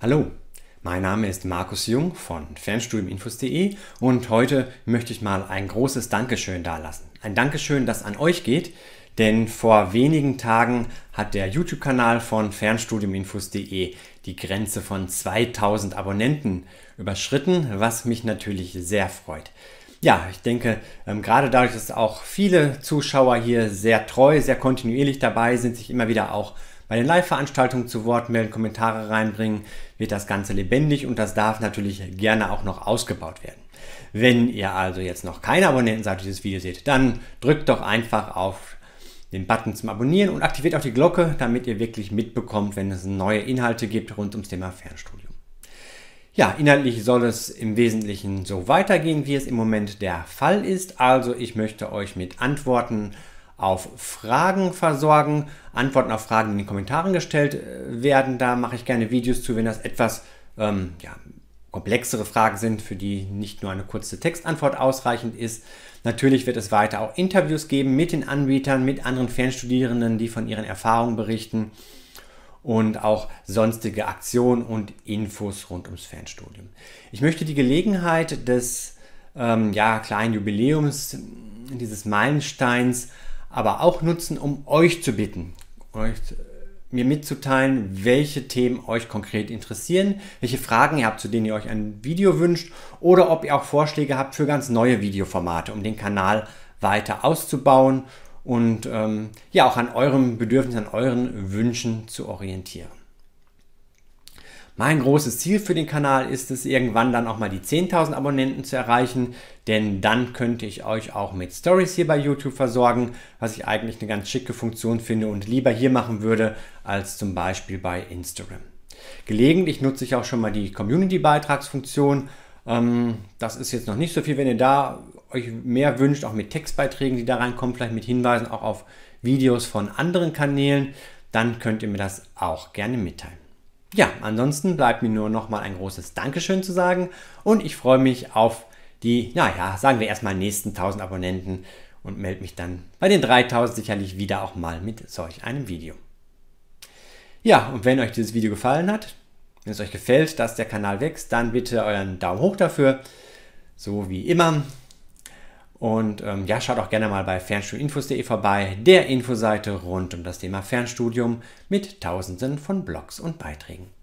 Hallo, mein Name ist Markus Jung von Fernstudiuminfos.de und heute möchte ich mal ein großes Dankeschön dalassen. Ein Dankeschön, das an euch geht, denn vor wenigen Tagen hat der YouTube-Kanal von Fernstudiuminfos.de die Grenze von 2000 Abonnenten überschritten, was mich natürlich sehr freut. Ja, ich denke, ähm, gerade dadurch, dass auch viele Zuschauer hier sehr treu, sehr kontinuierlich dabei sind, sich immer wieder auch bei den Live-Veranstaltungen zu Wort melden, Kommentare reinbringen, wird das Ganze lebendig und das darf natürlich gerne auch noch ausgebaut werden. Wenn ihr also jetzt noch keine Abonnenten seid, dieses Video seht, dann drückt doch einfach auf den Button zum Abonnieren und aktiviert auch die Glocke, damit ihr wirklich mitbekommt, wenn es neue Inhalte gibt rund ums Thema Fernstudium. Ja, inhaltlich soll es im Wesentlichen so weitergehen, wie es im Moment der Fall ist. Also ich möchte euch mit Antworten auf Fragen versorgen, Antworten auf Fragen in den Kommentaren gestellt äh, werden. Da mache ich gerne Videos zu, wenn das etwas ähm, ja, komplexere Fragen sind, für die nicht nur eine kurze Textantwort ausreichend ist. Natürlich wird es weiter auch Interviews geben mit den Anbietern, mit anderen Fernstudierenden, die von ihren Erfahrungen berichten und auch sonstige Aktionen und Infos rund ums Fernstudium. Ich möchte die Gelegenheit des ähm, ja, kleinen Jubiläums, dieses Meilensteins aber auch nutzen, um euch zu bitten, euch äh, mir mitzuteilen, welche Themen euch konkret interessieren, welche Fragen ihr habt, zu denen ihr euch ein Video wünscht oder ob ihr auch Vorschläge habt für ganz neue Videoformate, um den Kanal weiter auszubauen und ähm, ja auch an eurem Bedürfnis, an euren Wünschen zu orientieren. Mein großes Ziel für den Kanal ist es, irgendwann dann auch mal die 10.000 Abonnenten zu erreichen, denn dann könnte ich euch auch mit Stories hier bei YouTube versorgen, was ich eigentlich eine ganz schicke Funktion finde und lieber hier machen würde, als zum Beispiel bei Instagram. Gelegentlich nutze ich auch schon mal die Community-Beitragsfunktion. Ähm, das ist jetzt noch nicht so viel, wenn ihr da euch mehr wünscht, auch mit Textbeiträgen, die da reinkommen, vielleicht mit Hinweisen auch auf Videos von anderen Kanälen, dann könnt ihr mir das auch gerne mitteilen. Ja, ansonsten bleibt mir nur nochmal ein großes Dankeschön zu sagen und ich freue mich auf die, naja, sagen wir erstmal nächsten 1000 Abonnenten und melde mich dann bei den 3000 sicherlich wieder auch mal mit solch einem Video. Ja, und wenn euch dieses Video gefallen hat, wenn es euch gefällt, dass der Kanal wächst, dann bitte euren Daumen hoch dafür. So wie immer und ähm, ja, schaut auch gerne mal bei fernstudieninfos.de vorbei, der Infoseite rund um das Thema Fernstudium mit tausenden von Blogs und Beiträgen.